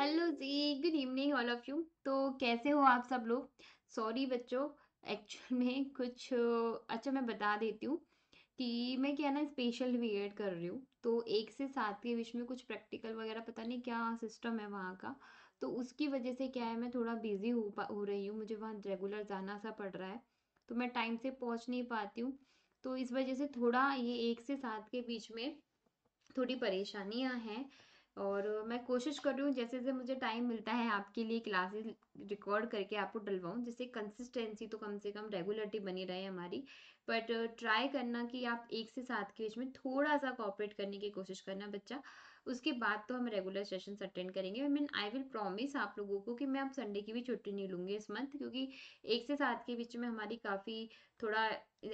Hello ji good evening all of you तो कैसे हो आप सब लोग सॉरी बच्चों एक्चुअल में कुछ अच्छा मैं बता देती हूँ कि मैं क्या ना स्पेशल एड कर रही हूँ तो एक से सात के बीच में कुछ प्रैक्टिकल वगैरह पता नहीं क्या सिस्टम है वहाँ का तो उसकी वजह से क्या है मैं थोड़ा बिजी हो पा हो रही हूँ मुझे वहाँ रेगुलर जाना सा पड़ रहा है तो मैं टाइम से पहुँच नहीं पाती हूँ तो इस वजह से थोड़ा ये एक से सात के बीच में थोड़ी परेशानियाँ हैं और मैं कोशिश कर रही हूँ जैसे जैसे मुझे टाइम मिलता है आपके लिए क्लासेस रिकॉर्ड करके आपको डलवाऊँ जिससे कंसिस्टेंसी तो कम से कम रेगुलरिटी बनी रहे हमारी बट ट्राई करना कि आप एक से सात के बीच में थोड़ा सा कॉपरेट करने की कोशिश करना बच्चा उसके बाद तो हम रेगुलर सेशन अटेंड करेंगे I mean I will promise आप लोगों को कि मैं अब संडे की भी छुट्टी नहीं लूँगी इस मंथ क्योंकि एक से सात के बीच में हमारी काफ़ी थोड़ा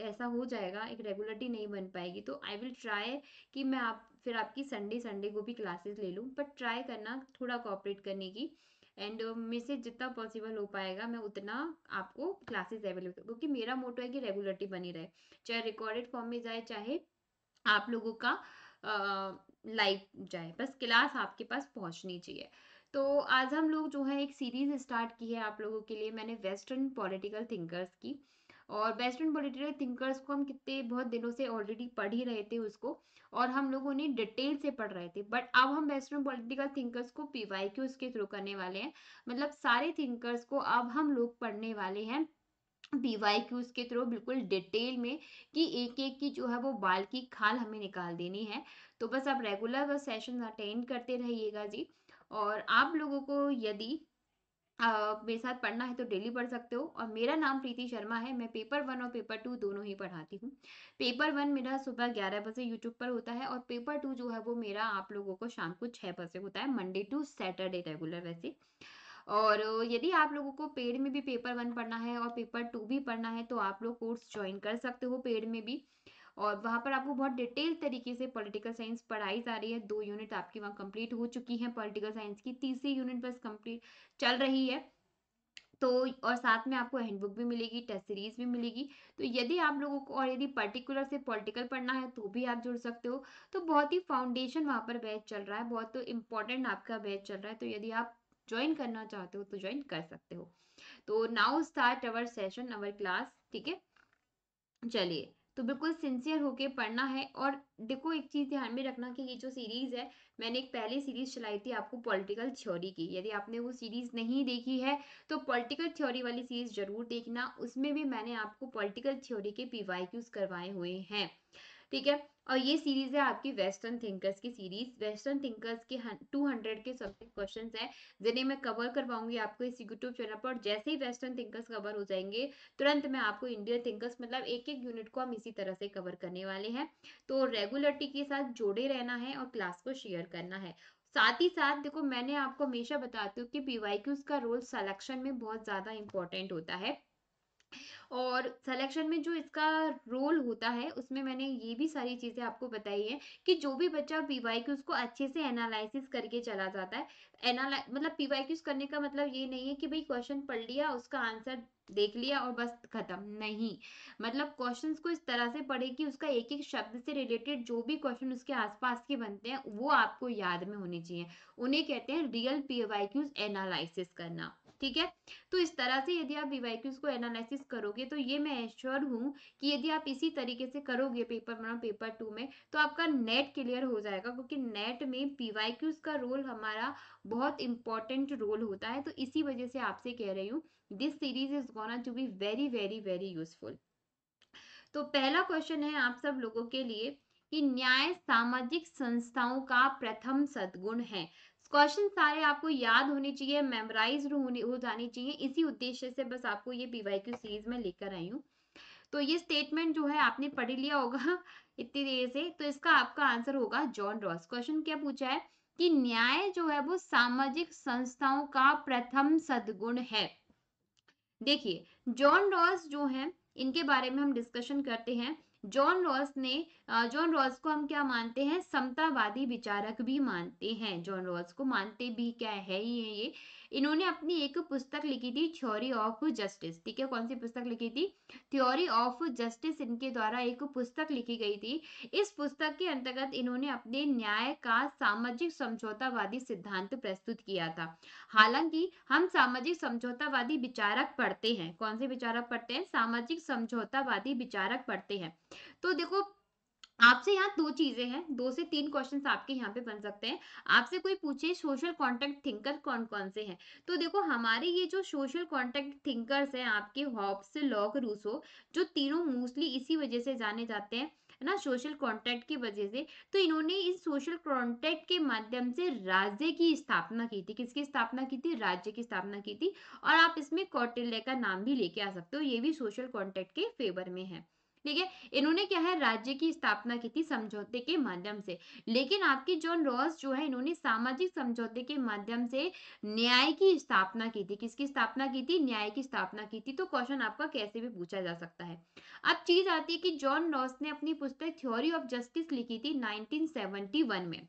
ऐसा हो जाएगा एक रेगुलरिटी नहीं बन पाएगी तो आई विल ट्राई कि मैं आप फिर आपकी संडे संडे को भी क्लासेस ले लूँ बट ट्राई करना थोड़ा कॉपरेट करने की एंड uh, मे से जितना पॉसिबल हो पाएगा मैं उतना आपको क्लासेस अवेलेबल क्योंकि मेरा मोटो है कि रेगुलरिटी बनी रहे चाहे रिकॉर्डेड फॉर्म में जाए चाहे आप लोगों का लाइव uh, जाए बस क्लास आपके पास पहुंचनी चाहिए तो आज हम लोग जो है एक सीरीज स्टार्ट की है आप लोगों के लिए मैंने वेस्टर्न पॉलिटिकल थिंकर्स की और वेस्टर्न पोलिटिकल थिंकर्स को हम कितने बहुत दिनों से ऑलरेडी पढ़ ही रहे थे उसको और हम लोग उन्हें डिटेल से पढ़ रहे थे बट अब हम वेस्टर्न पोलिटिकल थिंकर्स को पी वाई क्यूज के थ्रू करने वाले हैं मतलब सारे थिंकर्स को अब हम लोग पढ़ने वाले हैं पी वाई क्यूज के थ्रू बिल्कुल डिटेल में कि एक एक की जो है वो बाल की खाल हमें निकाल देनी है तो बस आप रेगुलर सेशन अटेंड करते रहिएगा जी और आप लोगों को यदि मेरे साथ पढ़ना है तो डेली पढ़ सकते हो और मेरा नाम प्रीति शर्मा है मैं पेपर वन और पेपर टू दोनों ही पढ़ाती हूँ पेपर वन मेरा सुबह ग्यारह बजे यूट्यूब पर होता है और पेपर टू जो है वो मेरा आप लोगों को शाम को छः बजे होता है मंडे टू सैटरडे रेगुलर वैसे और यदि आप लोगों को पेड में भी पेपर वन पढ़ना है और पेपर टू भी पढ़ना है तो आप लोग कोर्स ज्वाइन कर सकते हो पेड में भी और वहाँ पर आपको बहुत डिटेल तरीके से पॉलिटिकल साइंस पढ़ाई जा रही है दो यूनिट आपकी वहाँ कंप्लीट हो चुकी हैं पॉलिटिकल साइंस की तीसरी यूनिट बस कंप्लीट चल रही है तो और साथ में आपको हैंडबुक भी मिलेगी टेस्ट सीरीज भी मिलेगी तो यदि आप लोगों को और यदि पर्टिकुलर से पॉलिटिकल पढ़ना है तो भी आप जुड़ सकते हो तो बहुत ही फाउंडेशन वहाँ पर बैच चल रहा है बहुत तो आपका बैच चल रहा है तो यदि आप ज्वाइन करना चाहते हो तो ज्वाइन कर सकते हो तो now start our session our class ठीक है चलिए तो बिल्कुल सिंसियर होके पढ़ना है और देखो एक चीज़ ध्यान में रखना कि ये जो सीरीज़ है मैंने एक पहले सीरीज़ चलाई थी आपको पॉलिटिकल थ्योरी की यदि आपने वो सीरीज़ नहीं देखी है तो पॉलिटिकल थ्योरी वाली सीरीज़ ज़रूर देखना उसमें भी मैंने आपको पॉलिटिकल थ्योरी के पी करवाए हुए हैं ठीक है और ये सीरीज है आपकी वेस्टर्न थिंकर्स की सीरीज वेस्टर्न थिंकर्स के टू हंड्रेड के सब्जेक्ट क्वेश्चन है जिन्हें मैं कवर करवाऊंगी आपको इस यूट्यूब चैनल पर जैसे ही वेस्टर्न थिंकर्स कवर हो जाएंगे तुरंत मैं आपको इंडियन थिंकर्स मतलब एक एक यूनिट को हम इसी तरह से कवर करने वाले हैं तो रेगुलरिटी के साथ जोड़े रहना है और क्लास को शेयर करना है साथ ही साथ देखो मैंने आपको हमेशा बताती हूँ कि पीवाईक्यूज का रोल सेलेक्शन में बहुत ज़्यादा इंपॉर्टेंट होता है और सिलेक्शन में जो इसका रोल होता है उसमें मैंने ये भी सारी चीज़ें आपको बताई है कि जो भी बच्चा पी वाई को अच्छे से एनालिसिस करके चला जाता है एनाला मतलब पी वाई करने का मतलब ये नहीं है कि भाई क्वेश्चन पढ़ लिया उसका आंसर देख लिया और बस खत्म नहीं मतलब क्वेश्चंस को इस तरह से पढ़े कि उसका एक एक शब्द से रिलेटेड जो भी क्वेश्चन उसके आसपास के बनते हैं वो आपको याद में होने चाहिए उन्हें कहते हैं रियल पी वाई एनालिसिस करना ठीक है तो इस तरह से यदि आप वीवाई क्यूज को एनालिसिस करोगे तो ये मैं एश्योर हूँ कि यदि आप इसी तरीके से करोगे पेपर वन और पेपर टू में तो आपका नेट क्लियर हो जाएगा क्योंकि नेट में क्यूज का रोल हमारा बहुत इंपॉर्टेंट रोल होता है तो इसी वजह से आपसे कह रही हूँ this series is gonna to be very very very useful तो पहला क्वेश्चन है आप सब लोगों के लिए कि न्याय सामाजिक संस्थाओं का प्रथम सदगुण है क्वेश्चन सारे आपको याद होने चाहिए मेमोराइज हो जानी चाहिए इसी उद्देश्य से बस आपको ये पीवाई सीरीज में लेकर आई हूँ तो ये स्टेटमेंट जो है आपने पढ़ लिया होगा इतनी देर से तो इसका आपका आंसर होगा जॉन रॉस क्वेश्चन क्या पूछा है कि न्याय जो है वो सामाजिक संस्थाओं का प्रथम सदगुण है देखिए जॉन रॉस जो है इनके बारे में हम डिस्कशन करते हैं जॉन रॉस ने जॉन रॉस को हम क्या मानते हैं समतावादी विचारक भी मानते हैं जॉन रॉस को मानते भी क्या है ये ये इन्होंने अपनी एक पुस्तक लिखी थी थ्योरी ऑफ जस्टिस ठीक है कौन सी पुस्तक लिखी थी थ्योरी ऑफ जस्टिस इनके द्वारा एक पुस्तक लिखी गई थी इस पुस्तक के अंतर्गत इन्होंने अपने न्याय का सामाजिक समझौतावादी सिद्धांत प्रस्तुत किया था हालांकि हम सामाजिक समझौतावादी विचारक पढ़ते हैं कौन से विचारक पढ़ते हैं सामाजिक समझौतावादी विचारक पढ़ते हैं तो देखो आपसे यहाँ दो चीजें हैं दो से तीन क्वेश्चन आपके यहाँ पे बन सकते हैं आपसे कोई पूछे सोशल कॉन्टेक्ट थिंकर कौन कौन से हैं तो देखो हमारे ये जो सोशल कॉन्टेक्ट थिंकर्स हैं आपके हॉब्स लॉक रूसो जो तीनों मोस्टली इसी वजह से जाने जाते हैं ना सोशल कॉन्टेक्ट की वजह से तो इन्होंने इस सोशल कॉन्टेक्ट के माध्यम से राज्य की स्थापना की थी किसकी स्थापना की थी राज्य की स्थापना की थी और आप इसमें कौटिल्य का नाम भी लेके आ सकते हो ये भी सोशल कॉन्टेक्ट के फेवर में है ठीक है इन्होंने क्या है राज्य की स्थापना की थी समझौते के माध्यम से लेकिन आपकी जॉन रॉस जो है इन्होंने सामाजिक समझौते के माध्यम से न्याय की स्थापना की थी किसकी स्थापना की थी न्याय की स्थापना की थी तो क्वेश्चन आपका कैसे भी पूछा जा सकता है अब चीज आती है कि जॉन रॉस ने अपनी पुस्तक थ्योरी ऑफ जस्टिस लिखी थी नाइनटीन में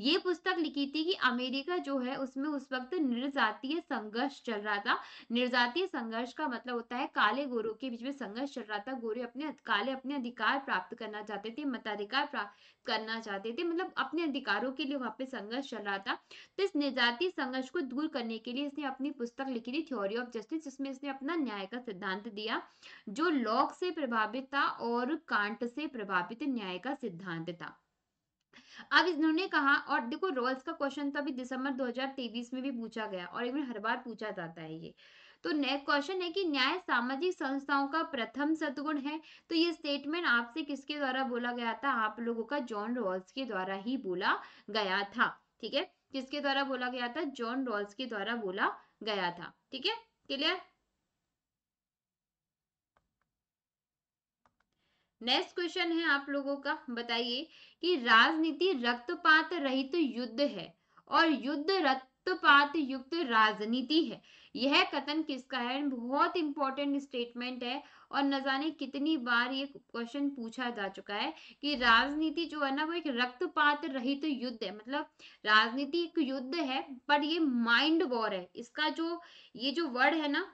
ये पुस्तक लिखी थी कि अमेरिका जो है उसमें उस वक्त निर्जातीय संघर्ष चल रहा था निर्जातीय संघर्ष का मतलब होता है काले गोरों के बीच में संघर्ष चल रहा था गोरे अपने काले अपने अधिकार प्राप्त करना चाहते थे मताधिकार प्राप्त करना चाहते थे मतलब अपने अधिकारों के लिए वहां पे संघर्ष चल रहा था तो इस निर्जातीय संघर्ष को दूर करने के लिए इसने अपनी पुस्तक लिखी थी थ्योरी ऑफ जस्टिस जिसमें इसने अपना न्याय का सिद्धांत दिया जो लॉक से प्रभावित था और कांट से प्रभावित न्याय का सिद्धांत था अब इन्होंने कहा और देखो रोल्स का क्वेश्चन तो अभी दिसंबर 2023 में भी पूछा गया और इवन हर बार पूछा जाता है ये तो नेक्स्ट क्वेश्चन है कि न्याय सामाजिक संस्थाओं का प्रथम सदगुण है तो ये स्टेटमेंट आपसे किसके द्वारा बोला गया था आप लोगों का जॉन रॉल्स के द्वारा ही बोला गया था ठीक है किसके द्वारा बोला गया था जॉन रॉल्स के द्वारा बोला गया था ठीक है क्लियर नेक्स्ट क्वेश्चन है आप लोगों का बताइए कि राजनीति रक्तपात रहित तो युद्ध है और युद्ध रक्तपात युक्त राजनीति है यह कथन किसका है बहुत इंपॉर्टेंट स्टेटमेंट है और न जाने कितनी बार ये क्वेश्चन पूछा जा चुका है कि राजनीति जो है ना वो एक रक्तपात रहित तो युद्ध है मतलब राजनीति एक युद्ध है पर ये माइंड वॉर है इसका जो ये जो वर्ड है ना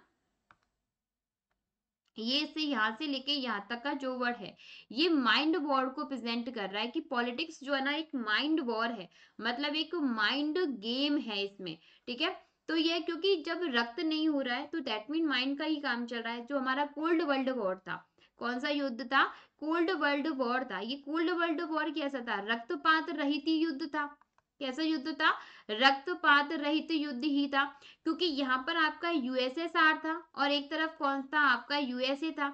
ये इससे यहाँ से लेके यहाँ तक का जो वर्ड है ये माइंड वॉर को प्रेजेंट कर रहा है कि पॉलिटिक्स जो है ना एक माइंड वॉर है मतलब एक माइंड गेम है इसमें ठीक है तो ये क्योंकि जब रक्त नहीं हो रहा है तो दैट मीन माइंड का ही काम चल रहा है जो हमारा कोल्ड वर्ल्ड वॉर था कौन सा युद्ध था कोल्ड वर्ल्ड वॉर था ये कोल्ड वर्ल्ड वॉर कैसा था रक्तपात रहित युद्ध था कैसा युद्ध था रक्तपात रहित युद्ध ही था क्योंकि यहाँ पर आपका यूएसएसआर था और एक तरफ कौन था आपका यूएसए था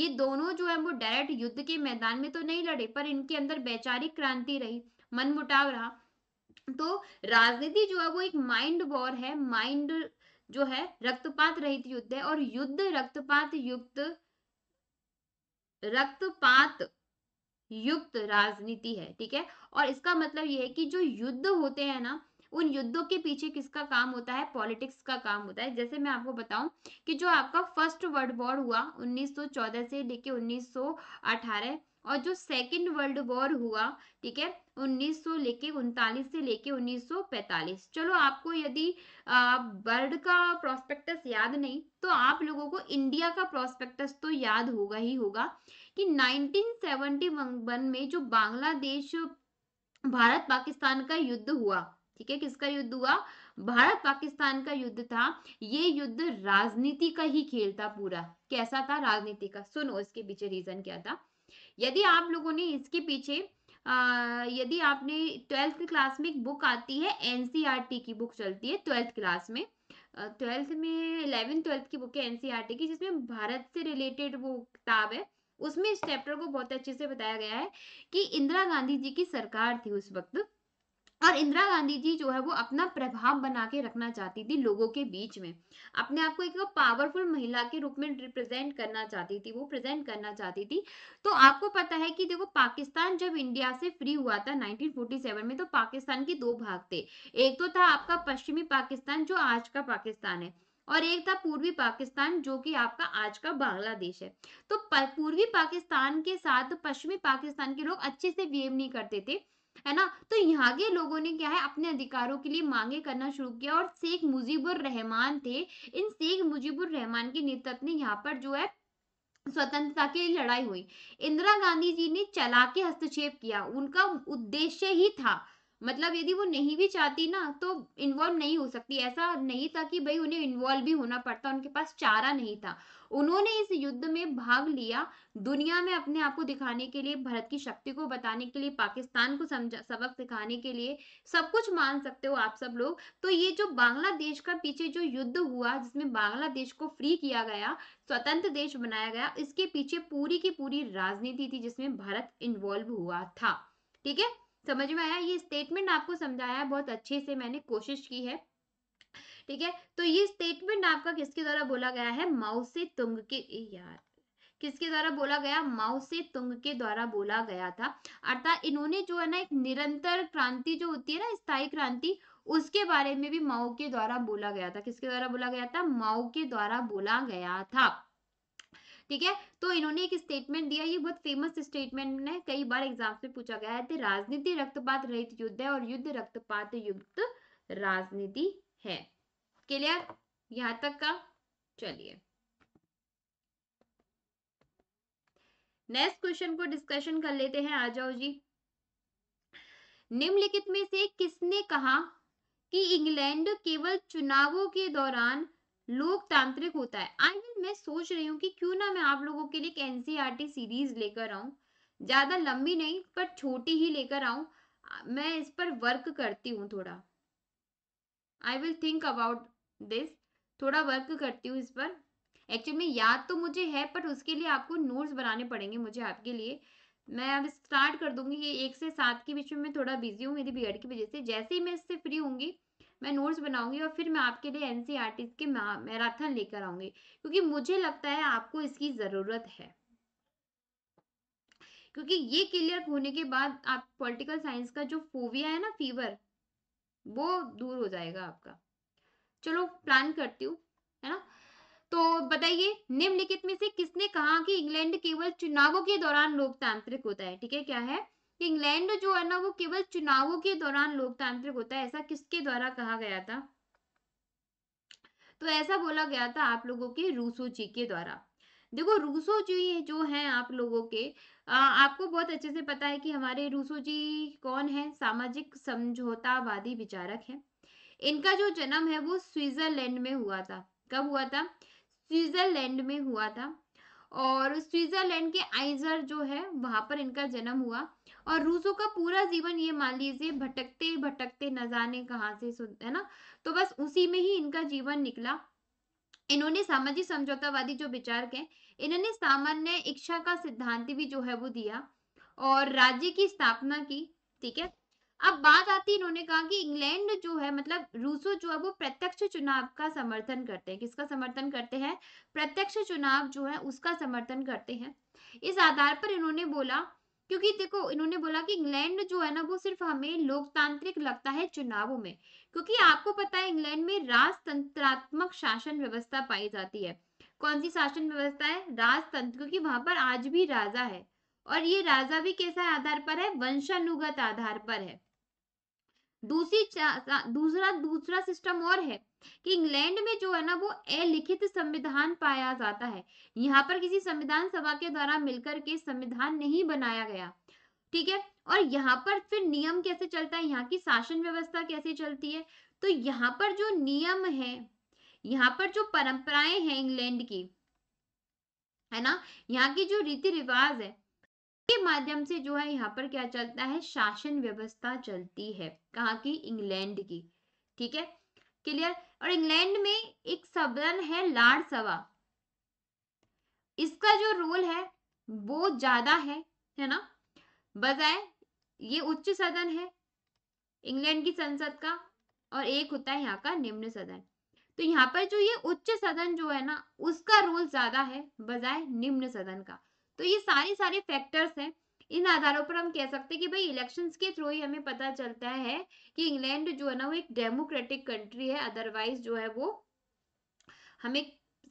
ये दोनों जो है वो डायरेक्ट युद्ध के मैदान में तो नहीं लड़े पर इनके अंदर वैचारिक क्रांति रही मनमुटाव रहा तो राजनीति जो है वो एक माइंड वॉर है माइंड जो है रक्तपात रहित युद्ध है और युद्ध रक्तपात युक्त रक्तपात युक्त राजनीति है ठीक है और इसका मतलब यह है कि जो युद्ध होते हैं ना उन युद्धों के पीछे किसका काम होता है पॉलिटिक्स का काम होता है जैसे मैं आपको बताऊं कि जो आपका फर्स्ट वर्ल्ड वॉर हुआ 1914 से लेके 1918 और जो सेकंड वर्ल्ड वॉर हुआ ठीक है 1900 लेके उनतालीस से लेके 1945 चलो आपको यदि वर्ल्ड का प्रोस्पेक्टस याद नहीं तो आप लोगों को इंडिया का प्रोस्पेक्टस तो याद होगा ही होगा कि 1971 में जो बांग्लादेश भारत पाकिस्तान का युद्ध हुआ ठीक है किसका युद्ध हुआ भारत पाकिस्तान का युद्ध था ये युद्ध राजनीति का ही खेल था पूरा कैसा था राजनीति का सुनो इसके पीछे रीजन क्या था यदि आप लोगों ने इसके पीछे यदि आपने ट्वेल्थ क्लास में एक बुक आती है एनसीईआरटी e की बुक चलती है ट्वेल्थ क्लास में ट्वेल्थ में इलेवेंथ ट्वेल्थ की बुक है एनसीईआरटी e की जिसमें भारत से रिलेटेड वो किताब है उसमें इस चैप्टर को बहुत अच्छे से बताया गया है कि इंदिरा गांधी जी की सरकार थी उस वक्त और इंदिरा गांधी जी जो है वो अपना प्रभाव बना के रखना चाहती थी लोगों के बीच में अपने आप को एक पावरफुल महिला के रूप में रिप्रेजेंट करना चाहती थी वो प्रेजेंट करना चाहती थी तो आपको पता है कि देखो पाकिस्तान जब इंडिया से फ्री हुआ था 1947 में तो पाकिस्तान के दो भाग थे एक तो था आपका पश्चिमी पाकिस्तान जो आज का पाकिस्तान है और एक था पूर्वी पाकिस्तान जो कि आपका आज का बांग्लादेश है तो पूर्वी पाकिस्तान के साथ पश्चिमी पाकिस्तान के लोग अच्छे से बिहेव नहीं करते थे है ना तो यहाँ के लोगों ने क्या है अपने अधिकारों के लिए मांगे करना शुरू किया और शेख मुजीबुर रहमान थे इन शेख मुजीबुर रहमान के नेतृत्व ने यहाँ पर जो है स्वतंत्रता के लिए लड़ाई हुई इंदिरा गांधी जी ने चला के हस्तक्षेप किया उनका उद्देश्य ही था मतलब यदि वो नहीं भी चाहती ना तो इन्वॉल्व नहीं हो सकती ऐसा नहीं था कि भाई उन्हें इन्वॉल्व भी होना पड़ता उनके पास चारा नहीं था उन्होंने इस युद्ध में भाग लिया दुनिया में अपने आप को दिखाने के लिए भारत की शक्ति को बताने के लिए पाकिस्तान को समझा सबक सिखाने के लिए सब कुछ मान सकते हो आप सब लोग तो ये जो बांग्लादेश का पीछे जो युद्ध हुआ जिसमें बांग्लादेश को फ्री किया गया स्वतंत्र देश बनाया गया इसके पीछे पूरी की पूरी राजनीति थी जिसमें भारत इन्वॉल्व हुआ था ठीक है समझ में आया ये स्टेटमेंट आपको समझाया है बहुत अच्छे से मैंने कोशिश की है ठीक है तो ये स्टेटमेंट आपका किसके द्वारा बोला गया है माओ से तुंग के यार किसके द्वारा बोला गया माओ से तुंग के द्वारा बोला गया था अर्थात इन्होंने जो है ना एक निरंतर क्रांति जो होती है ना स्थायी क्रांति उसके बारे में भी माओ के द्वारा बोला गया था किसके द्वारा बोला गया था माओ के द्वारा बोला गया था ठीक है तो इन्होंने एक स्टेटमेंट दिया ये बहुत फेमस स्टेटमेंट ने कई बार एग्जाम्स में पूछा गया है राजनीति रक्तपात रहित युद्ध है और युद्ध रक्तपात युक्त राजनीति है क्लियर यहाँ तक का चलिए नेक्स्ट क्वेश्चन को डिस्कशन कर लेते हैं आ जाओ जी निम्नलिखित में से किसने कहा कि इंग्लैंड केवल चुनावों के दौरान लोकतांत्रिक होता है आई मीन मैं सोच रही हूँ कि क्यों ना मैं आप लोगों के लिए एक एनसीईआरटी सीरीज e लेकर आऊँ ज़्यादा लंबी नहीं पर छोटी ही लेकर आऊँ मैं इस पर वर्क करती हूँ थोड़ा I will think about this थोड़ा वर्क करती हूँ इस पर एक्चुअली में याद तो मुझे है पर उसके लिए आपको नोट्स बनाने पड़ेंगे मुझे आपके लिए मैं अब स्टार्ट कर दूंगी ये एक से सात के बीच में मैं थोड़ा बिजी हूँ मेरी बी की वजह से जैसे ही मैं इससे फ्री होंगी मैं नोट्स बनाऊंगी और फिर मैं आपके लिए एन e के मैराथन लेकर आऊंगी क्योंकि मुझे लगता है आपको इसकी ज़रूरत है क्योंकि ये क्लियर होने के बाद आप पॉलिटिकल साइंस का जो फोविया है ना फीवर वो दूर हो जाएगा आपका चलो प्लान करती हूँ है ना तो बताइए निम्नलिखित में से किसने कहा कि इंग्लैंड केवल चुनावों के दौरान लोकतांत्रिक होता है ठीक है क्या है कि इंग्लैंड जो है ना वो केवल चुनावों के दौरान लोकतांत्रिक होता है ऐसा किसके द्वारा कहा गया था तो ऐसा बोला गया था आप लोगों के रूसो जी के द्वारा देखो रूसो जी जो हैं आप लोगों के आ, आपको बहुत अच्छे से पता है कि हमारे रूसो जी कौन है सामाजिक समझौतावादी विचारक हैं इनका जो जन्म है वो स्विट्जरलैंड में हुआ था कब हुआ था स्विट्जरलैंड में हुआ था और स्विट्जरलैंड के आइजर जो है वहां पर इनका जन्म हुआ और रूसो का पूरा जीवन ये मान लीजिए भटकते भटकते न जाने कहाँ से है ना तो बस उसी में ही इनका जीवन निकला इन्होंने सामाजिक समझौतावादी जो विचार के इन्होंने सामान्य इच्छा का सिद्धांत भी जो है वो दिया और राज्य की स्थापना की ठीक है अब बात आती इन्होंने कहा कि इंग्लैंड जो है मतलब रूसो जो है वो प्रत्यक्ष चुनाव का समर्थन करते हैं किसका समर्थन करते हैं प्रत्यक्ष चुनाव जो है उसका समर्थन करते हैं इस आधार पर इन्होंने बोला क्योंकि देखो इन्होंने बोला कि इंग्लैंड जो है ना वो सिर्फ हमें लोकतांत्रिक लगता है चुनावों में क्योंकि आपको पता है इंग्लैंड में राजतंत्रात्मक शासन व्यवस्था पाई जाती है कौन सी शासन व्यवस्था है राजतंत्र क्योंकि वहां पर आज भी राजा है और ये राजा भी कैसा आधार पर है वंशानुगत आधार पर है दूसरी दूसरा दूसरा सिस्टम और है कि इंग्लैंड में जो है ना वो अलिखित संविधान पाया जाता है यहाँ पर किसी संविधान सभा के द्वारा मिलकर के संविधान नहीं बनाया गया ठीक है और यहाँ पर फिर नियम कैसे चलता है यहाँ की शासन व्यवस्था कैसे चलती है तो यहाँ पर जो नियम है यहाँ पर जो परंपराएं हैं इंग्लैंड की है ना यहाँ की जो रीति रिवाज है इसके माध्यम से जो है यहाँ पर क्या चलता है शासन व्यवस्था चलती है कहा की इंग्लैंड की ठीक है क्लियर और इंग्लैंड में एक सदन है लार्ड सभा इसका जो रोल है वो ज्यादा है है ना बजाय ये उच्च सदन है इंग्लैंड की संसद का और एक होता है यहाँ का निम्न सदन तो यहाँ पर जो ये उच्च सदन जो है ना उसका रोल ज्यादा है बजाय निम्न सदन का तो ये सारे सारे फैक्टर्स हैं इन आधारों पर हम कह सकते हैं कि भाई इलेक्शंस के थ्रू ही हमें पता चलता है कि इंग्लैंड जो है ना वो एक डेमोक्रेटिक कंट्री है अदरवाइज जो है वो हमें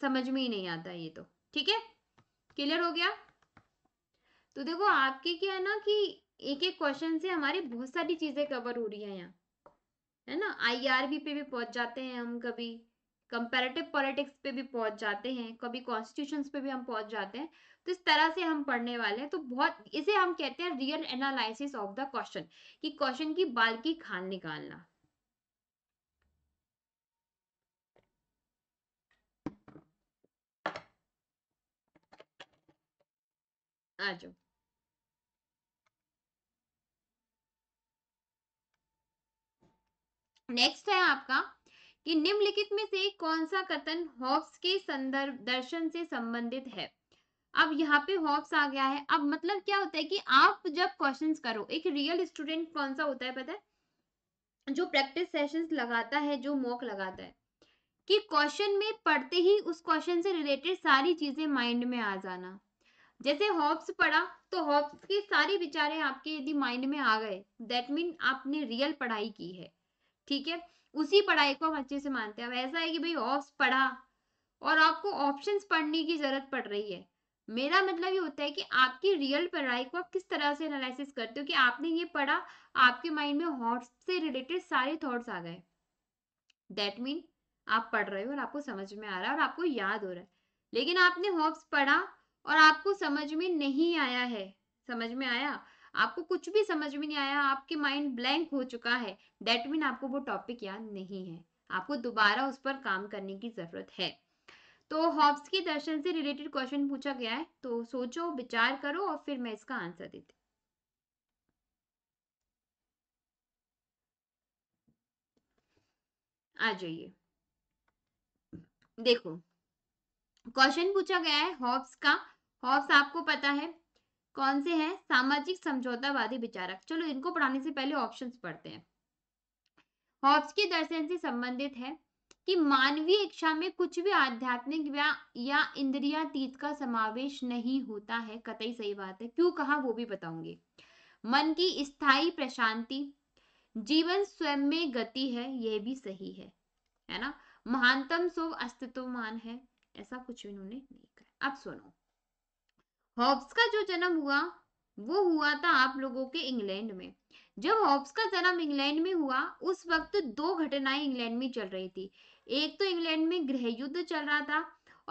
समझ में ही नहीं आता ये तो ठीक है क्लियर हो गया तो देखो आपके क्या है ना कि एक एक क्वेश्चन से हमारे बहुत सारी चीजें कवर हो रही है यहाँ है ना आई पे भी पहुंच जाते हैं हम कभी कंपेरेटिव पॉलिटिक्स पे भी पहुंच जाते हैं कभी कॉन्स्टिट्यूशन पे भी हम पहुंच जाते हैं तो इस तरह से हम पढ़ने वाले हैं तो बहुत इसे हम कहते हैं real analysis of the question कि क्वेश्चन की बाल की खान निकालना आ जाओ नेक्स्ट है आपका कि निम्नलिखित में से कौन सा कथन हॉब्स के संदर्भ दर्शन से संबंधित है अब यहाँ पे हॉब्स आ गया है अब मतलब क्या होता है कि आप जब क्वेश्चंस करो एक रियल स्टूडेंट कौन सा होता है पता है जो प्रैक्टिस सेशंस लगाता है जो मॉक लगाता है कि क्वेश्चन में पढ़ते ही उस क्वेश्चन से रिलेटेड सारी चीजें माइंड में आ जाना जैसे हॉब्स पढ़ा तो हॉब्स के सारे विचारें आपके यदि माइंड में आ गए दैट मीन आपने रियल पढ़ाई की है ठीक है उसी पढ़ाई को हम अच्छे से मानते हैं अब ऐसा है कि भाई ऑप्स पढ़ा और आपको ऑप्शन पढ़ने की जरूरत पड़ रही है मेरा मतलब ये होता है कि आपकी रियल पढ़ाई को आप किस तरह से एनालिसिस करते हो कि आपने ये पढ़ा आपके माइंड में हॉट से रिलेटेड सारे थॉट्स आ गए दैट मीन आप पढ़ रहे हो और आपको समझ में आ रहा है और आपको याद हो रहा है लेकिन आपने हॉब्स पढ़ा और आपको समझ में नहीं आया है समझ में आया आपको कुछ भी समझ में नहीं आया आपके माइंड ब्लैंक हो चुका है दैट मीन आपको वो टॉपिक याद नहीं है आपको दोबारा उस पर काम करने की जरूरत है तो हॉब्स के दर्शन से रिलेटेड क्वेश्चन पूछा गया है तो सोचो विचार करो और फिर मैं इसका आंसर देती आ जाइए देखो क्वेश्चन पूछा गया है हॉब्स का हॉब्स आपको पता है कौन से हैं सामाजिक समझौतावादी विचारक चलो इनको पढ़ाने से पहले ऑप्शंस पढ़ते हैं हॉब्स के दर्शन से संबंधित है कि मानवीय इच्छा में कुछ भी आध्यात्मिक या इंद्रियातीत का समावेश नहीं होता है कतई सही बात है क्यों कहा वो भी बताऊंगी मन की स्थायी प्रशांति जीवन स्वयं में गति है यह भी सही है है ना महानतम सो अस्तित्वमान है ऐसा कुछ इन्होंने नहीं कहा अब सुनो हॉब्स का जो जन्म हुआ वो हुआ था आप लोगों के इंग्लैंड में जब हॉब्स का जन्म इंग्लैंड में हुआ उस वक्त दो घटनाएं इंग्लैंड में चल रही थी एक तो इंग्लैंड में गृह युद्ध चल रहा था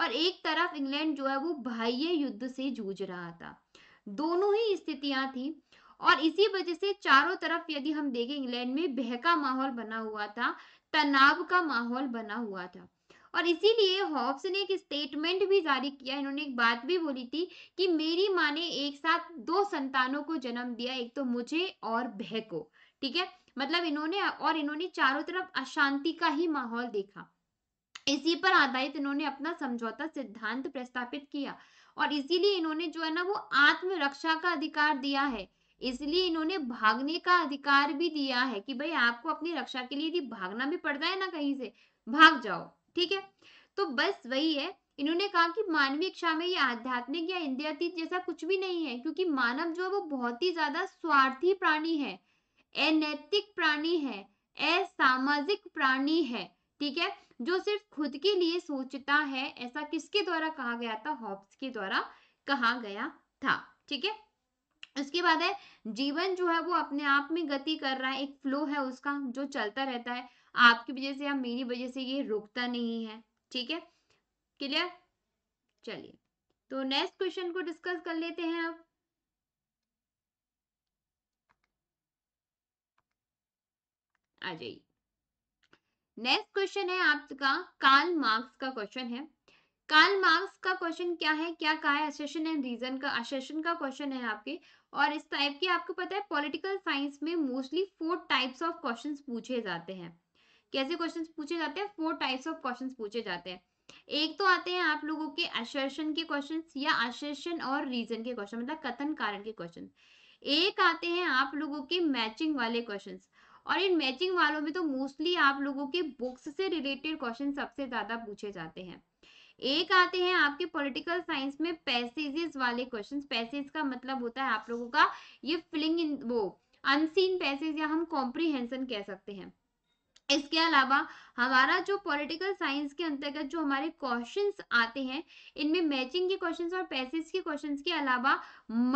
और एक तरफ इंग्लैंड जो है वो बाह्य युद्ध से जूझ रहा था दोनों ही स्थितियां थी और इसी वजह से चारों तरफ यदि हम देखें इंग्लैंड में बहका माहौल बना हुआ था तनाव का माहौल बना हुआ था और इसीलिए हॉब्स ने एक स्टेटमेंट भी जारी किया इन्होंने एक बात भी बोली थी कि मेरी माँ ने एक साथ दो संतानों को जन्म दिया एक तो मुझे और बह को ठीक है मतलब इन्होंने और इन्होंने चारों तरफ अशांति का ही माहौल देखा इसी पर आधारित इन्होंने अपना समझौता सिद्धांत प्रस्तापित किया और इसीलिए इन्होंने जो है ना वो आत्मरक्षा का अधिकार दिया है इसलिए इन्होंने भागने का अधिकार भी दिया है कि भाई आपको अपनी रक्षा के लिए यदि भागना भी पड़ता है ना कहीं से भाग जाओ ठीक है तो बस वही है इन्होंने कहा कि मानवीय इच्छा में ये आध्यात्मिक या इंद्रियातीत जैसा कुछ भी नहीं है क्योंकि मानव जो है वो बहुत ही ज्यादा स्वार्थी प्राणी है अनैतिक प्राणी है असामाजिक प्राणी है ठीक है जो सिर्फ खुद के लिए सोचता है ऐसा किसके द्वारा कहा गया था हॉब्स के द्वारा कहा गया था ठीक है उसके बाद है जीवन जो है वो अपने आप में गति कर रहा है एक फ्लो है उसका जो चलता रहता है आपकी वजह से या मेरी वजह से ये रुकता नहीं है ठीक है क्लियर चलिए तो नेक्स्ट क्वेश्चन को डिस्कस कर लेते हैं अब आ जाइए नेक्स्ट क्वेश्चन है आपका काल मार्क्स का क्वेश्चन है काल मार्क्स का क्वेश्चन क्या है क्या कहा है असेशन एंड रीजन का असेशन का क्वेश्चन है आपके और इस टाइप के आपको पता है पॉलिटिकल साइंस में mostly four types of questions पूछे जाते हैं कैसे क्वेश्चंस पूछे जाते हैं फोर टाइप्स ऑफ क्वेश्चंस पूछे जाते हैं एक तो आते हैं आप लोगों के असर्शन के क्वेश्चंस या असर्शन और रीजन के क्वेश्चन मतलब कथन कारण के क्वेश्चन एक आते हैं आप लोगों के मैचिंग वाले क्वेश्चन और इन मैचिंग वालों में तो मोस्टली आप लोगों के बुक्स से रिलेटेड क्वेश्चन सबसे ज्यादा पूछे जाते हैं एक आते हैं आपके पॉलिटिकल साइंस में पैसेजेस वाले क्वेश्चंस पैसेज का मतलब होता है आप लोगों का ये फिलिंग इन वो अनसीन पैसेज या हम कॉम्प्रीहेंसन कह सकते हैं इसके अलावा हमारा जो पॉलिटिकल साइंस के अंतर्गत जो हमारे क्वेश्चंस आते हैं इनमें मैचिंग के क्वेश्चंस और पैसेज के क्वेश्चंस के अलावा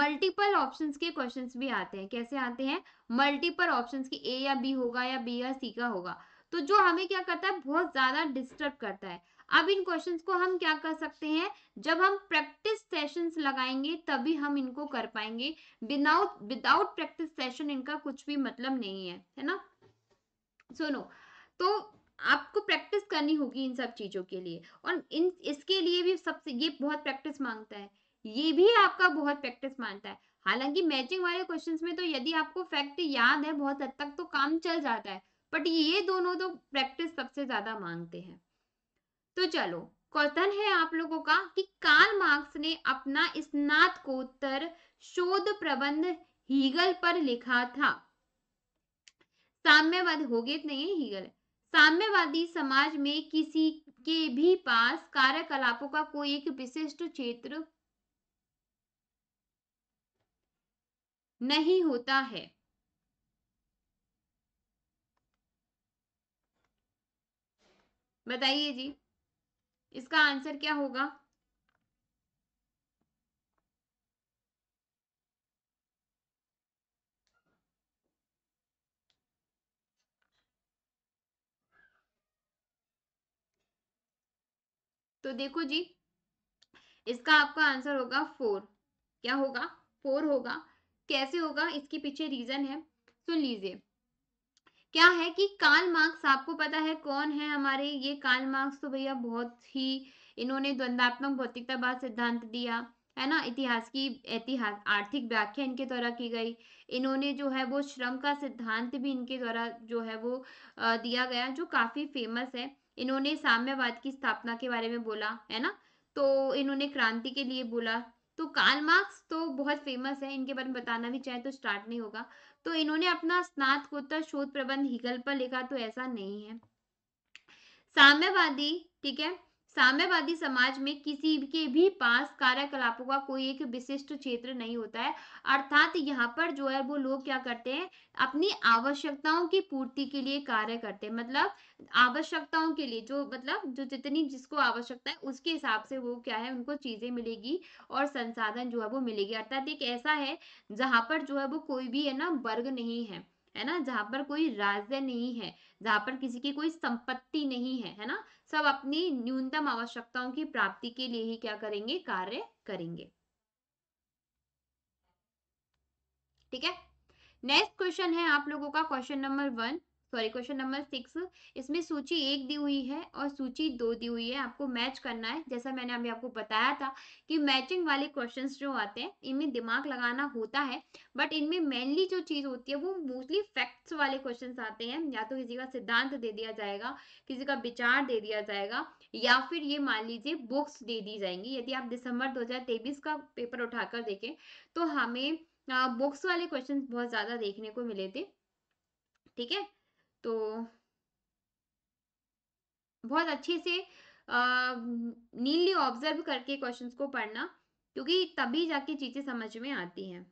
मल्टीपल ऑप्शंस के क्वेश्चंस भी आते हैं कैसे आते हैं मल्टीपल ऑप्शंस की ए या बी होगा या बी या सी का होगा तो जो हमें क्या करता है बहुत ज़्यादा डिस्टर्ब करता है अब इन क्वेश्चंस को हम क्या कर सकते हैं जब हम प्रैक्टिस सेशंस लगाएंगे तभी हम इनको कर पाएंगे विदाउट विदाउट प्रैक्टिस सेशन इनका कुछ भी मतलब नहीं है है ना सुनो so, no. तो आपको प्रैक्टिस करनी होगी इन सब चीज़ों के लिए और इन इसके लिए भी सबसे ये बहुत प्रैक्टिस मांगता है ये भी आपका बहुत प्रैक्टिस मांगता है हालांकि मैचिंग वाले क्वेश्चंस में तो यदि आपको फैक्ट याद है बहुत हद तक तो काम चल जाता है बट ये दोनों तो प्रैक्टिस सबसे ज़्यादा मांगते हैं तो चलो क्वेश्चन है आप लोगों का कि कार्ल मार्क्स ने अपना स्नातकोत्तर शोध प्रबंध हीगल पर लिखा था साम्यवाद हो गए नहीं हीगल है साम्यवादी समाज में किसी के भी पास कार्यकलापों का कोई एक विशिष्ट क्षेत्र नहीं होता है बताइए जी इसका आंसर क्या होगा तो देखो जी इसका आपका आंसर होगा फोर क्या होगा फोर होगा कैसे होगा इसके पीछे रीजन है सुन तो लीजिए क्या है कि काल मार्क्स आपको पता है कौन है हमारे ये काल मार्क्स तो भैया बहुत ही इन्होंने द्वंदात्मक भौतिकतावाद सिद्धांत दिया है ना इतिहास की ऐतिहास आर्थिक व्याख्या इनके द्वारा की गई इन्होंने जो है वो श्रम का सिद्धांत भी इनके द्वारा जो है वो दिया गया जो काफी फेमस है इन्होंने साम्यवाद की स्थापना के बारे में बोला है ना तो इन्होंने क्रांति के लिए बोला तो काल मार्क्स तो बहुत फेमस है इनके बारे में बताना भी चाहे तो स्टार्ट नहीं होगा तो इन्होंने अपना स्नातकोत्तर शोध प्रबंध हिगल पर लिखा तो ऐसा नहीं है साम्यवादी ठीक है साम्यवादी समाज में किसी के भी पास कार्यकलापों का कोई एक विशिष्ट क्षेत्र नहीं होता है अर्थात यहाँ पर जो है वो लोग क्या करते हैं अपनी आवश्यकताओं की पूर्ति के लिए कार्य करते हैं मतलब आवश्यकताओं के लिए जो मतलब जो जितनी जिसको आवश्यकता है उसके हिसाब से वो क्या है उनको चीजें मिलेगी और संसाधन जो है वो मिलेगी अर्थात एक ऐसा है जहाँ पर जो है वो कोई भी है ना वर्ग नहीं है है ना जहाँ पर कोई राज्य नहीं है जहाँ पर किसी की कोई संपत्ति नहीं है है ना सब अपनी न्यूनतम आवश्यकताओं की प्राप्ति के लिए ही क्या करेंगे कार्य करेंगे ठीक है नेक्स्ट क्वेश्चन है आप लोगों का question number one sorry question number six इसमें सूची एक दी हुई है और सूची दो दी हुई है आपको मैच करना है जैसा मैंने अभी आपको बताया था कि मैचिंग वाले क्वेश्चन जो आते हैं इनमें दिमाग लगाना होता है बट इनमें मेनली जो चीज़ होती है वो मोस्टली फैक्ट्स वाले क्वेश्चन आते हैं या तो किसी का सिद्धांत दे दिया जाएगा किसी का विचार दे दिया जाएगा या फिर ये मान लीजिए बुक्स दे दी जाएंगी यदि आप दिसंबर दो का पेपर उठाकर देखें तो हमें बुक्स वाले क्वेश्चन बहुत ज़्यादा देखने को मिले थे ठीक है तो बहुत अच्छे से नीली ऑब्जर्व करके क्वेश्चंस को पढ़ना क्योंकि तभी जाके चीजें समझ में आती हैं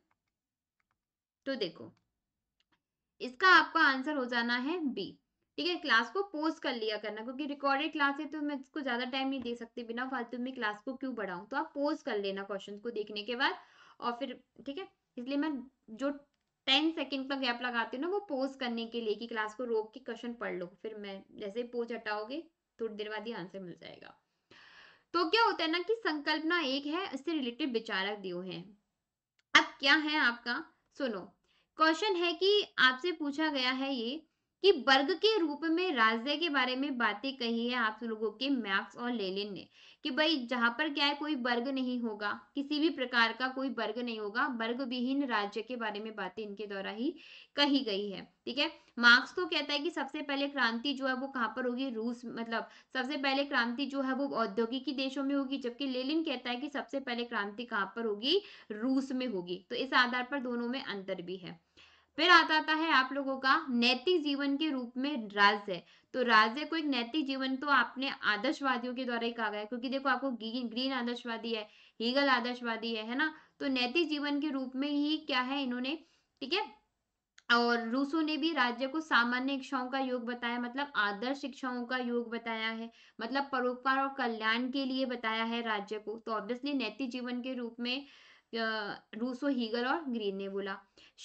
तो देखो इसका आपका आंसर हो जाना है बी ठीक है क्लास को पोज कर लिया करना क्योंकि रिकॉर्डेड क्लास है तो मैं इसको ज्यादा टाइम नहीं दे सकती बिना फालतू में क्लास को क्यों बढ़ाऊं तो आप पोज कर लेना क्वेश्चन को देखने के बाद और फिर ठीक है इसलिए मैं जो टेन सेकेंड का गैप लगाती हूँ ना वो पोज करने के लिए कि क्लास को रोक के क्वेश्चन पढ़ लो फिर मैं जैसे पोज हटाओगे थोड़ी देर बाद ही आंसर मिल जाएगा तो क्या होता है ना कि संकल्पना एक है इससे रिलेटेड विचारक दियो है अब क्या है आपका सुनो क्वेश्चन है कि आपसे पूछा गया है ये कि वर्ग के रूप में राज्य के बारे में बातें कही है आप लोगों के मैक्स और लेलिन ने कि भाई जहां पर क्या है कोई वर्ग नहीं होगा किसी भी प्रकार का कोई वर्ग नहीं होगा वर्ग विहीन राज्य के बारे में बातें इनके द्वारा ही कही गई है ठीक है मार्क्स तो कहता है कि सबसे पहले क्रांति जो है वो कहाँ पर होगी रूस मतलब सबसे पहले क्रांति जो है वो औद्योगिकी देशों में होगी जबकि लेलिन कहता है कि सबसे पहले क्रांति कहाँ पर होगी रूस में होगी तो इस आधार पर दोनों में अंतर भी है फिर आता आता है आप लोगों का नैतिक जीवन के रूप में राज्य तो राज्य को एक नैतिक जीवन तो आपने आदर्शवादियों के द्वारा ही कहा गया है क्योंकि देखो आपको ग्रीन आदर्शवादी है हीगल आदर्शवादी है है ना तो नैतिक जीवन के रूप में ही क्या है इन्होंने ठीक है और रूसो ने भी राज्य को सामान्य इच्छाओं का योग बताया मतलब आदर्श इच्छाओं का योग बताया है मतलब परोपकार और कल्याण के लिए बताया है राज्य को तो ऑब्वियसली नैतिक जीवन के रूप में रूसो हीगर और ग्रीन ने बोला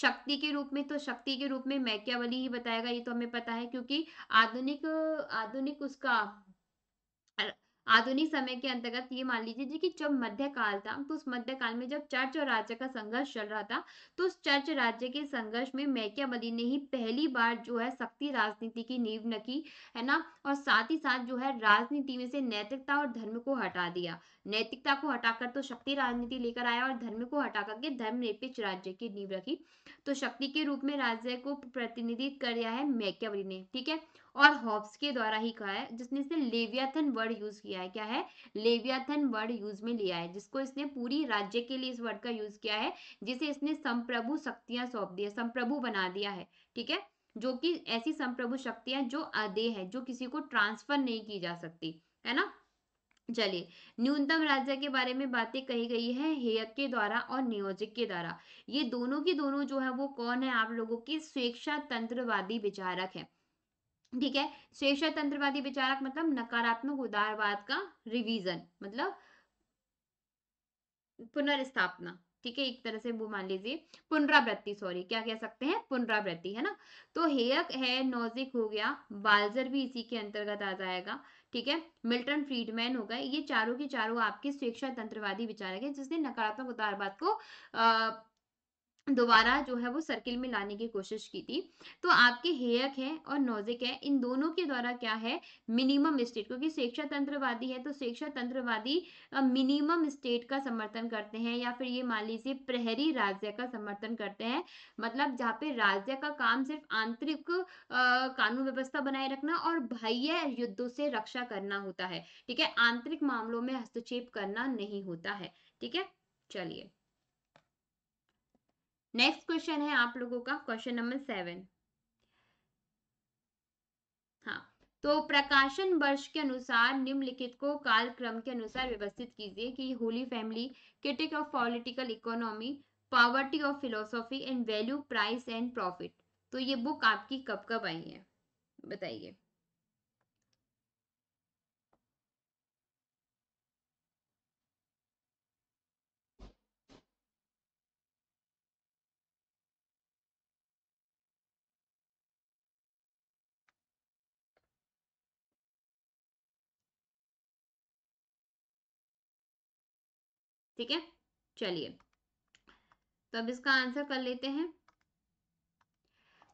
शक्ति के रूप में तो शक्ति के रूप में मैकियावली ही बताएगा ये तो हमें पता है क्योंकि आधुनिक आधुनिक उसका आधुनिक समय के अंतर्गत ये मान लीजिए कि जब मध्यकाल था तो उस मध्यकाल में जब चर्च और राज्य का संघर्ष चल रहा था तो उस चर्च राज्य के संघर्ष में मैकिया मैकियावली ने ही पहली बार जो है शक्ति राजनीति की नींव रखी है ना और साथ ही साथ जो है राजनीति में से नैतिकता और धर्म को हटा दिया नैतिकता को हटाकर तो शक्ति राजनीति लेकर आया और धर्म को हटा करके धर्म निरपेक्ष राज्य की नींव रखी तो शक्ति के रूप में राज्य को प्रतिनिधित्व कर दिया है मैकेवरी ने ठीक है और हॉब्स के द्वारा ही कहा है जिसने इसने लेवियाथन वर्ड यूज किया है क्या है लेवियाथन वर्ड यूज में लिया है जिसको इसने पूरी राज्य के लिए इस वर्ड का यूज किया है जिसे इसने संप्रभु शक्तियां सौंप दिया संप्रभु बना दिया है ठीक है जो कि ऐसी संप्रभु शक्तियां जो अदे है जो किसी को ट्रांसफर नहीं की जा सकती है ना चलिए न्यूनतम राज्य के बारे में बातें कही गई है हेयक के द्वारा और नियोजक के द्वारा ये दोनों की दोनों जो है वो कौन है आप लोगों की स्वेच्छा तंत्रवादी विचारक है ठीक है स्वेच्छा तंत्रवादी विचारक मतलब नकारात्मक उदारवाद का रिवीजन मतलब पुनर्स्थापना ठीक है एक तरह से वो मान लीजिए पुनरावृत्ति सॉरी क्या कह सकते हैं पुनरावृत्ति है ना तो हेयक है नोजिक हो गया बालजर भी इसी के अंतर्गत आ जाएगा ठीक है मिल्टन फ्रीडमैन हो गए ये चारों के चारों आपके स्वेच्छा तंत्रवादी विचारक है जिसने नकारात्मक उतारवाद को अः दोबारा जो है वो सर्किल में लाने की कोशिश की थी तो आपके हेयक है और नोजिक है इन दोनों के द्वारा क्या है मिनिमम स्टेट क्योंकि शिक्षा तंत्रवादी है तो शिक्षा तंत्रवादी मिनिमम स्टेट का समर्थन करते हैं या फिर ये मान लीजिए प्रहरी राज्य का समर्थन करते हैं मतलब जहाँ पे राज्य का काम सिर्फ आंतरिक कानून व्यवस्था बनाए रखना और बाह्य युद्धों से रक्षा करना होता है ठीक है आंतरिक मामलों में हस्तक्षेप करना नहीं होता है ठीक है चलिए नेक्स्ट क्वेश्चन है आप लोगों का क्वेश्चन नंबर सेवन हाँ तो प्रकाशन वर्ष के अनुसार निम्नलिखित को कालक्रम के अनुसार व्यवस्थित कीजिए कि Holy Family critique of political economy poverty of philosophy and value price and profit तो ये बुक आपकी कब कब आई है बताइए ठीक है चलिए तो अब इसका आंसर कर लेते हैं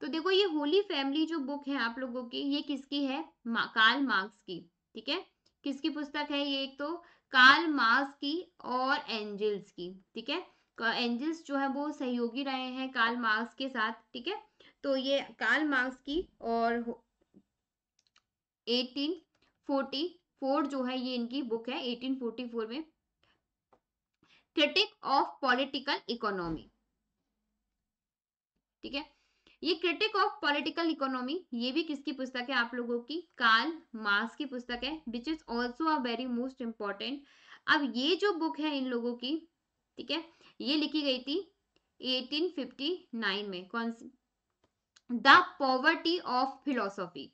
तो देखो ये होली फैमिली जो बुक है आप लोगों की ये किसकी है काल मार्क्स की ठीक है किसकी पुस्तक है ये एक तो काल मार्क्स की और एंजल्स की ठीक है एंजल्स जो है वो सहयोगी रहे हैं काल मार्क्स के साथ ठीक है तो ये काल मार्क्स की और 1844 जो है ये इनकी बुक है 1844 में क्रिटिक ऑफ पॉलिटिकल इकोनॉमी ठीक है ये क्रिटिक ऑफ पॉलिटिकल इकोनॉमी ये भी किसकी पुस्तक है आप लोगों की कार्ल मार्क्स की पुस्तक है which is also a very most important अब ये जो बुक है इन लोगों की ठीक है ये लिखी गई थी 1859 में कौन सी द पॉवर्टी ऑफ फिलोसॉफी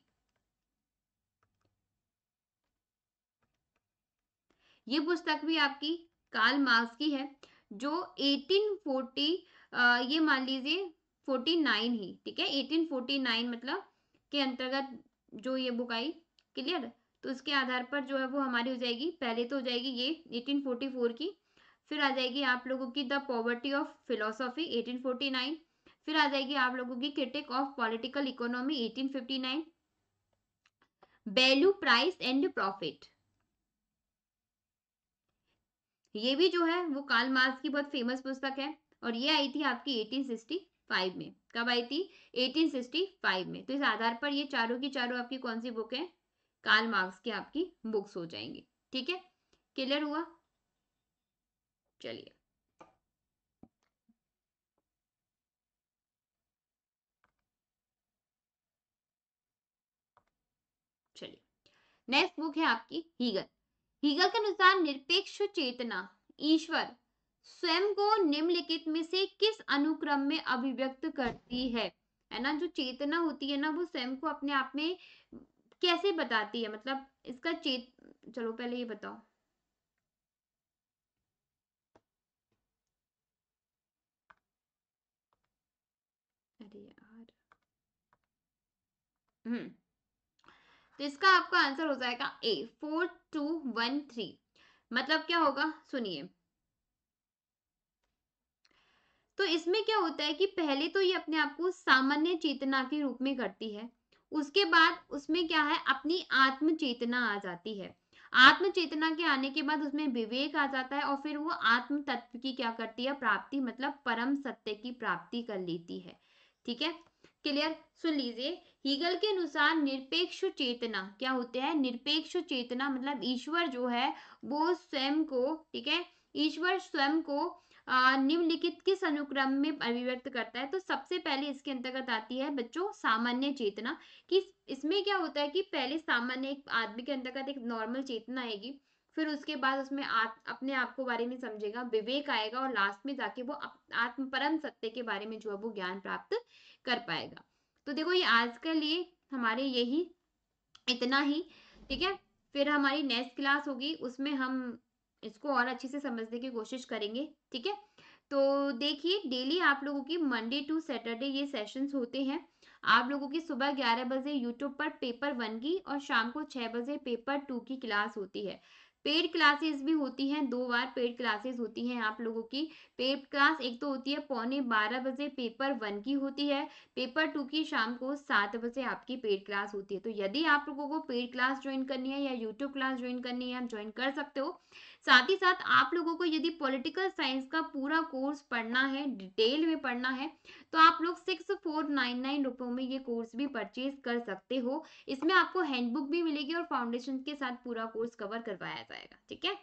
ये पुस्तक भी आपकी कार्ल मार्क्स की है जो 1840 ये मान लीजिए 49 ही ठीक है 1849 मतलब के अंतर्गत जो ये बुक आई क्लियर तो उसके आधार पर जो है वो हमारी हो जाएगी पहले तो हो जाएगी ये 1844 की फिर आ जाएगी आप लोगों की द पॉवर्टी ऑफ फिलोसॉफी 1849 फिर आ जाएगी आप लोगों की critique of political economy 1859 value price and profit ये भी जो है वो काल मार्क्स की बहुत फेमस पुस्तक है और ये आई थी आपकी 1865 में कब आई थी 1865 में तो इस आधार पर ये चारों की चारों आपकी कौन सी बुक है काल मार्क्स की आपकी बुक्स हो जाएंगी ठीक है क्लियर हुआ चलिए चलिए नेक्स्ट बुक है आपकी हीगन हीगा के अनुसार निरपेक्ष चेतना ईश्वर स्वयं को निम्नलिखित में से किस अनुक्रम में अभिव्यक्त करती है है ना जो चेतना होती है ना वो स्वयं को अपने आप में कैसे बताती है मतलब इसका चेत चलो पहले ये बताओ अरे यार हम्म तो इसका आपका आंसर हो जाएगा A four two one three मतलब क्या होगा सुनिए तो इसमें क्या होता है कि पहले तो ये अपने आप को सामान्य चेतना के रूप में करती है उसके बाद उसमें क्या है अपनी आत्म चेतना आ जाती है आत्म चेतना के आने के बाद उसमें विवेक आ जाता है और फिर वो आत्म तत्व की क्या करती है प्राप्ति मतलब परम सत्य की प्राप्ति कर लेती है ठीक है क्लियर सुन लीजिए हीगल के अनुसार निरपेक्ष चेतना क्या होते हैं निरपेक्ष चेतना मतलब ईश्वर जो है वो स्वयं को ठीक है ईश्वर स्वयं को निम्नलिखित किस अनुक्रम में अभिव्यक्त करता है तो सबसे पहले इसके अंतर्गत आती है बच्चों सामान्य चेतना कि इसमें क्या होता है कि पहले सामान्य एक आदमी के अंतर्गत एक नॉर्मल चेतना आएगी फिर उसके बाद उसमें आत, अपने आप को बारे में समझेगा विवेक आएगा और लास्ट में जाके वो आत्म परम सत्य के बारे में जो है वो ज्ञान प्राप्त कर पाएगा तो देखो ये आज के लिए हमारे यही इतना ही ठीक है फिर हमारी नेक्स्ट क्लास होगी उसमें हम इसको और अच्छे से समझने की कोशिश करेंगे ठीक है तो देखिए डेली आप लोगों की मंडे टू सैटरडे ये सेशंस होते हैं आप लोगों की सुबह ग्यारह बजे यूट्यूब पर पेपर वन की और शाम को छह बजे पेपर टू की क्लास होती है पेड क्लासेस भी होती हैं दो बार पेड क्लासेस होती हैं आप लोगों की पेड क्लास एक तो होती है पौने बारह बजे पेपर वन की होती है पेपर टू की शाम को सात बजे आपकी पेड क्लास होती है तो यदि आप लोगों को पेड क्लास ज्वाइन करनी है या यूट्यूब क्लास ज्वाइन करनी है आप ज्वाइन कर सकते हो साथ ही साथ आप लोगों को यदि पॉलिटिकल साइंस का पूरा कोर्स पढ़ना है डिटेल में पढ़ना है तो आप लोग सिक्स फोर नाइन नाइन रुपयों में ये कोर्स भी परचेज कर सकते हो इसमें आपको हैंडबुक भी मिलेगी और फाउंडेशन के साथ पूरा कोर्स कवर करवाया जाएगा ठीक है